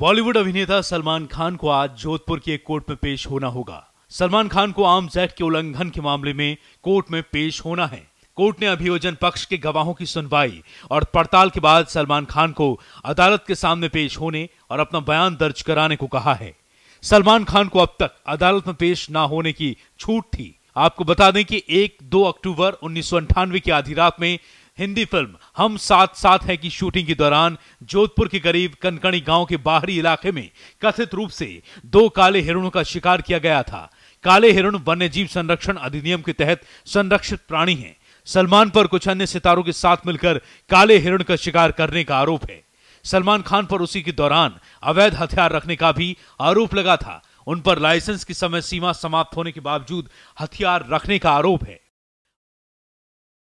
बॉलीवुड अभिनेता सलमान खान को आज जोधपुर के कोर्ट में पेश होना होगा सलमान खान को आर्म्स एक्ट के उल्लंघन के मामले में कोर्ट में पेश होना है कोर्ट ने अभियोजन पक्ष के गवाहों की सुनवाई और पड़ताल के बाद सलमान खान को अदालत के सामने पेश होने और अपना बयान दर्ज कराने को कहा है सलमान खान को अब तक अदालत में पेश ना होने की छूट थी आपको बता दें कि एक दो अक्टूबर उन्नीस की आधी रात में हिंदी फिल्म हम साथ साथ हैं की शूटिंग के दौरान जोधपुर के करीब कनकणी गांव के बाहरी इलाके में कथित रूप से दो काले हिरणों का शिकार किया गया था काले हिरण वन्यजीव संरक्षण अधिनियम के तहत संरक्षित प्राणी हैं सलमान पर कुछ अन्य सितारों के साथ मिलकर काले हिरण का शिकार करने का आरोप है सलमान खान पर उसी के दौरान अवैध हथियार रखने का भी आरोप लगा था उन पर लाइसेंस की समय सीमा समाप्त होने के बावजूद हथियार रखने का आरोप है